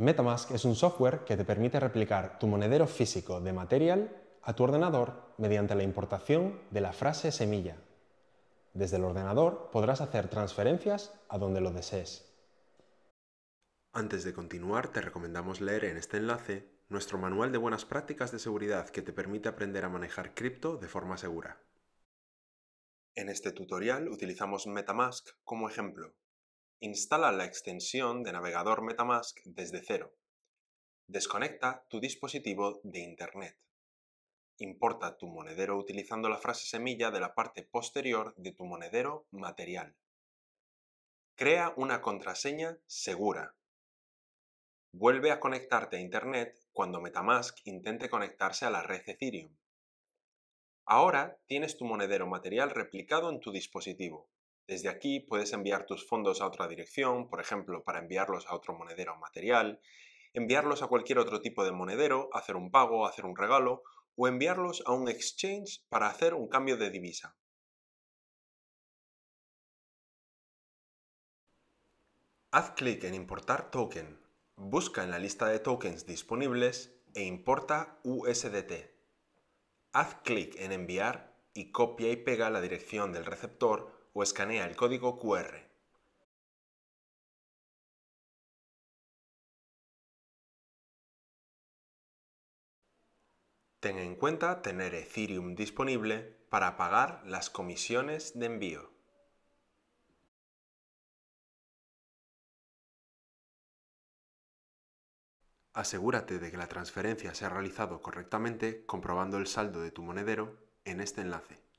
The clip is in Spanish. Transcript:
MetaMask es un software que te permite replicar tu monedero físico de Material a tu ordenador mediante la importación de la frase semilla. Desde el ordenador podrás hacer transferencias a donde lo desees. Antes de continuar, te recomendamos leer en este enlace nuestro manual de buenas prácticas de seguridad que te permite aprender a manejar cripto de forma segura. En este tutorial utilizamos MetaMask como ejemplo Instala la extensión de navegador Metamask desde cero. Desconecta tu dispositivo de Internet. Importa tu monedero utilizando la frase semilla de la parte posterior de tu monedero material. Crea una contraseña segura. Vuelve a conectarte a Internet cuando Metamask intente conectarse a la red Ethereum. Ahora tienes tu monedero material replicado en tu dispositivo. Desde aquí puedes enviar tus fondos a otra dirección, por ejemplo, para enviarlos a otro monedero o material, enviarlos a cualquier otro tipo de monedero, hacer un pago, hacer un regalo, o enviarlos a un exchange para hacer un cambio de divisa. Haz clic en Importar token, busca en la lista de tokens disponibles e importa USDT. Haz clic en Enviar y copia y pega la dirección del receptor o escanea el código QR. Ten en cuenta tener Ethereum disponible para pagar las comisiones de envío. Asegúrate de que la transferencia se ha realizado correctamente comprobando el saldo de tu monedero en este enlace.